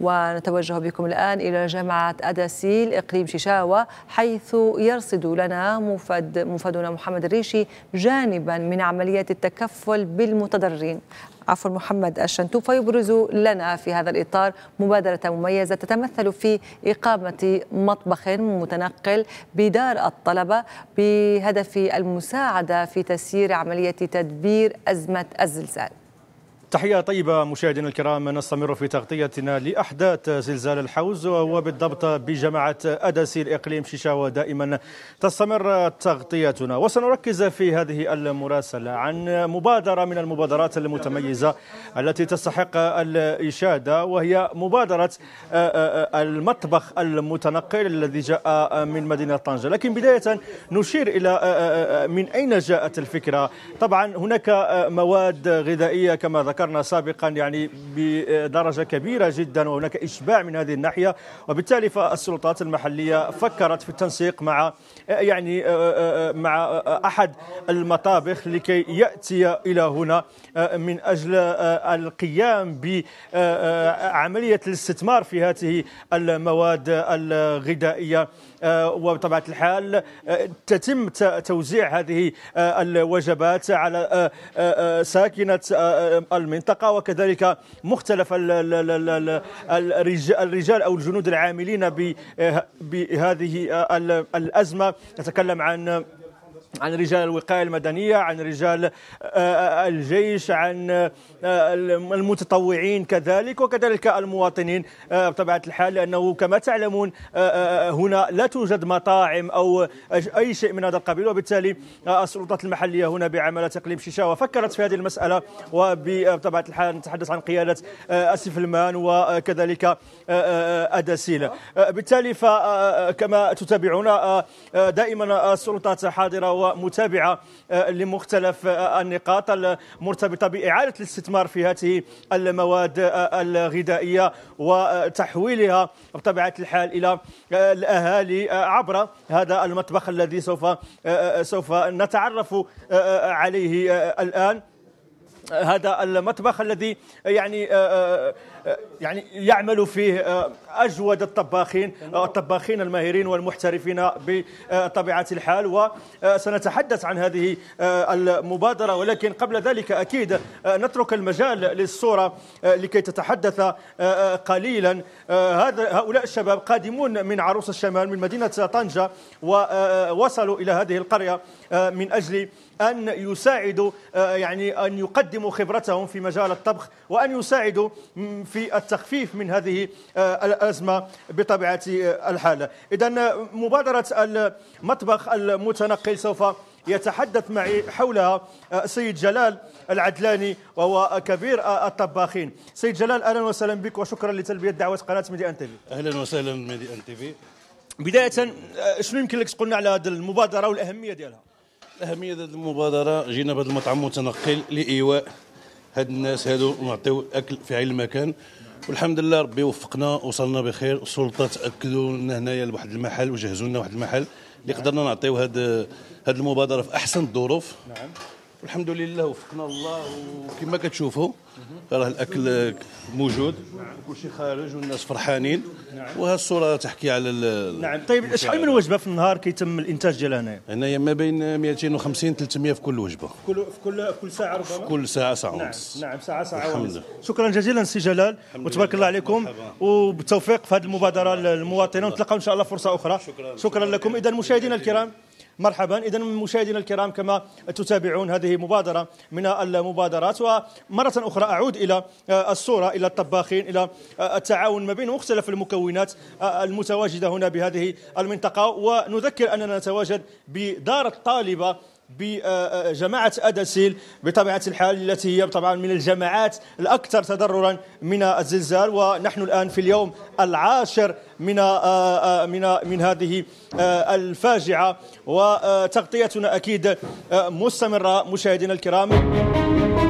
ونتوجه بكم الآن إلى جامعة أداسيل إقليم شيشاوة حيث يرصد لنا مفد مفادنا محمد الريشي جانبا من عمليات التكفل بالمتضررين عفوا محمد الشنتوف فيبرز لنا في هذا الإطار مبادرة مميزة تتمثل في إقامة مطبخ متنقل بدار الطلبة بهدف المساعدة في تسيير عملية تدبير أزمة الزلزال تحية طيبة مشاهدينا الكرام نستمر في تغطيتنا لأحداث زلزال الحوز وبالضبط بجماعة أدسي الإقليم شيشاوا دائما تستمر تغطيتنا وسنركز في هذه المراسلة عن مبادرة من المبادرات المتميزة التي تستحق الإشادة وهي مبادرة آه، آه، آه، المطبخ المتنقل الذي جاء من مدينة طنجة لكن بداية نشير إلى من أين جاءت الفكرة طبعا هناك مواد غذائية كما ذكرت ذكرنا سابقا يعني بدرجة كبيرة جدا وهناك إشباع من هذه الناحية وبالتالي فالسلطات المحلية فكرت في التنسيق مع يعني آه، آه، آه، مع أحد المطابخ لكي يأتي إلى هنا من أجل القيام بعملية الاستثمار في هذه المواد الغذائية وبطبيعة الحال تتم توزيع هذه الوجبات على ساكنة المنطقة وكذلك مختلف الرجال أو الجنود العاملين بهذه الأزمة نتكلم عن عن رجال الوقايه المدنيه عن رجال آه، آه، الجيش عن آه، المتطوعين كذلك وكذلك المواطنين بطبيعه الحال لانه كما تعلمون هنا لا توجد مطاعم او اي شيء من هذا القبيل وبالتالي السلطات المحليه هنا بعمل تقليم شيشه وفكرت في هذه المساله وبطبيعه الحال نتحدث عن قياده السفلمان وكذلك اداسيل بالتالي فكما تتابعون دائما السلطات حاضره ومتابعة آه، لمختلف آه، النقاط المرتبطة بإعادة الاستثمار في هذه المواد آه، الغذائية وتحويلها بطبيعة الحال إلى الأهالي عبر هذا المطبخ الذي سوف سوف نتعرف عليه الآن هذا المطبخ الذي يعني آه، آه، آه، يعني يعمل فيه اجود الطباخين الطباخين الماهرين والمحترفين بطبيعه الحال وسنتحدث عن هذه المبادره ولكن قبل ذلك اكيد نترك المجال للصوره لكي تتحدث قليلا هذا هؤلاء الشباب قادمون من عروس الشمال من مدينه طنجه ووصلوا الى هذه القريه من اجل أن يساعدوا آه، يعني أن يقدموا خبرتهم في مجال الطبخ وأن يساعدوا في التخفيف من هذه آه، الأزمة بطبيعة آه، الحال إذا مبادرة المطبخ المتنقل سوف يتحدث معي حولها سيد جلال العدلاني وهو كبير الطباخين سيد جلال اهلا وسهلا بك وشكرا لتلبيه دعوه قناه ميدي ان تيفي اهلا وسهلا ميدي ان تيفي بدايه شنو يمكن لك تقولنا على هذه المبادره والاهميه ديالها اهميه هذه المبادره جينا بهذا المطعم متنقل لايواء هاد الناس هادو نعطيو اكل في عين المكان والحمد لله ربي وفقنا وصلنا بخير السلطه تاكدوا لنا هنايا لواحد المحل وجهزوا لنا واحد المحل اللي قدرنا نعطيو هاد هاد المبادره في احسن الظروف نعم الحمد لله وفقنا الله وكما كتشوفوا راه الاكل موجود وكل شيء خارج والناس فرحانين نعم. وهذه الصوره تحكي على نعم طيب شحال من وجبه في النهار كيتم الانتاج ديالها هنايا؟ هنايا ما بين 250 300 في كل وجبه في كل في كل في كل ساعه ربما في كل ساعه ساعه نعم. ونص نعم نعم ساعه ساعه ونص شكرا جزيلا سي جلال وتبارك الله عليكم وبالتوفيق في هذه المبادره المواطنه ونتلاقاو ان شاء الله فرصه اخرى شكرا, شكرا لكم اذا مشاهدينا الكرام مرحبا اذا مشاهدينا الكرام كما تتابعون هذه مبادره من المبادرات ومره اخرى اعود الى الصوره الى الطباخين الى التعاون ما بين مختلف المكونات المتواجده هنا بهذه المنطقه ونذكر اننا نتواجد بدار الطالبه بجماعة أدسيل بطبيعة الحال التي هي طبعا من الجماعات الأكثر تضررا من الزلزال ونحن الآن في اليوم العاشر من آه، آه، من آه، من هذه الفاجعة وتغطيتنا أكيد مستمرة مشاهدينا الكرام